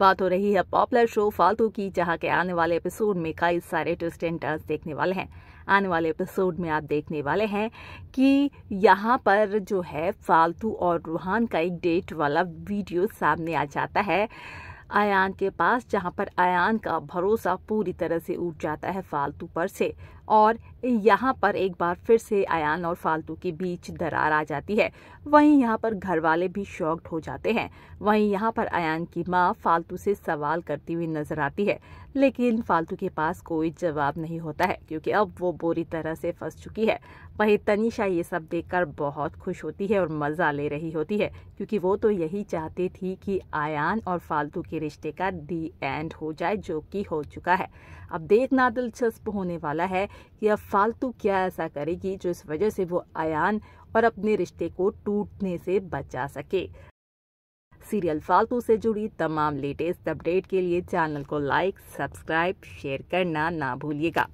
बात हो रही है पॉपुलर शो फालतू की जहाँ के आने वाले एपिसोड में कई सारे ट्विस्ट एंड टर्स देखने वाले हैं आने वाले एपिसोड में आप देखने वाले हैं कि यहाँ पर जो है फालतू और रूहान का एक डेट वाला वीडियो सामने आ जाता है आयान के पास जहां पर आयान का भरोसा पूरी तरह से उठ जाता है फालतू पर से और यहाँ पर एक बार फिर से आयान और फालतू के बीच दरार आ जाती है वहीं यहाँ पर घर वाले भी शॉक्ड हो जाते हैं वहीं यहाँ पर आयान की माँ फालतू से सवाल करती हुई नजर आती है लेकिन फालतू के पास कोई जवाब नहीं होता है क्योंकि अब वो बुरी तरह से फंस चुकी है वहीं तनिषा ये सब देखकर बहुत खुश होती है और मज़ा ले रही होती है क्योंकि वो तो यही चाहती थी कि आयान और फालतू के रिश्ते का दी एंड हो जाए जो कि हो चुका है अब देखना दिलचस्प होने वाला है कि अब फालतू क्या ऐसा करेगी जो इस वजह से वो अयान और अपने रिश्ते को टूटने से बचा सके सीरियल फालतू से जुड़ी तमाम लेटेस्ट अपडेट के लिए चैनल को लाइक सब्सक्राइब शेयर करना ना भूलिएगा